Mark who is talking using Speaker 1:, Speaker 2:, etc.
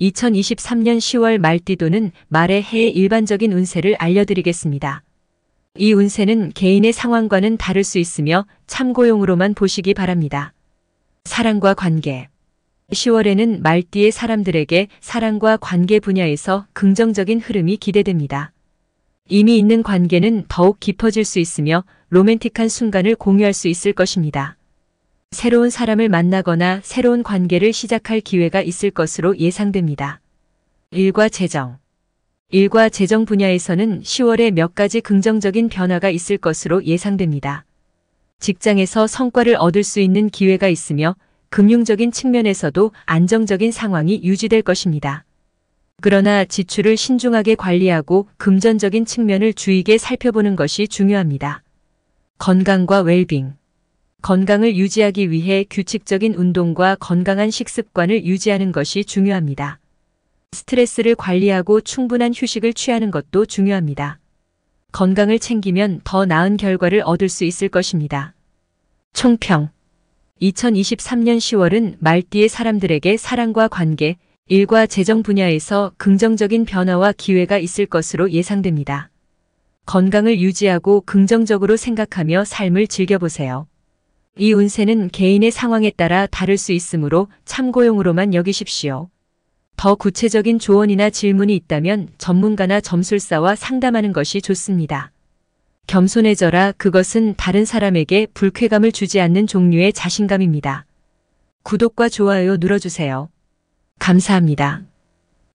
Speaker 1: 2023년 10월 말띠도는 말의 해의 일반적인 운세를 알려드리겠습니다. 이 운세는 개인의 상황과는 다를 수 있으며 참고용으로만 보시기 바랍니다. 사랑과 관계 10월에는 말띠의 사람들에게 사랑과 관계 분야에서 긍정적인 흐름이 기대됩니다. 이미 있는 관계는 더욱 깊어질 수 있으며 로맨틱한 순간을 공유할 수 있을 것입니다. 새로운 사람을 만나거나 새로운 관계를 시작할 기회가 있을 것으로 예상됩니다. 일과 재정 일과 재정 분야에서는 10월에 몇 가지 긍정적인 변화가 있을 것으로 예상됩니다. 직장에서 성과를 얻을 수 있는 기회가 있으며 금융적인 측면에서도 안정적인 상황이 유지될 것입니다. 그러나 지출을 신중하게 관리하고 금전적인 측면을 주의게 살펴보는 것이 중요합니다. 건강과 웰빙 건강을 유지하기 위해 규칙적인 운동과 건강한 식습관을 유지하는 것이 중요합니다. 스트레스를 관리하고 충분한 휴식을 취하는 것도 중요합니다. 건강을 챙기면 더 나은 결과를 얻을 수 있을 것입니다. 총평 2023년 10월은 말띠의 사람들에게 사랑과 관계, 일과 재정 분야에서 긍정적인 변화와 기회가 있을 것으로 예상됩니다. 건강을 유지하고 긍정적으로 생각하며 삶을 즐겨보세요. 이 운세는 개인의 상황에 따라 다를 수 있으므로 참고용으로만 여기십시오. 더 구체적인 조언이나 질문이 있다면 전문가나 점술사와 상담하는 것이 좋습니다. 겸손해져라 그것은 다른 사람에게 불쾌감을 주지 않는 종류의 자신감입니다. 구독과 좋아요 눌러주세요. 감사합니다.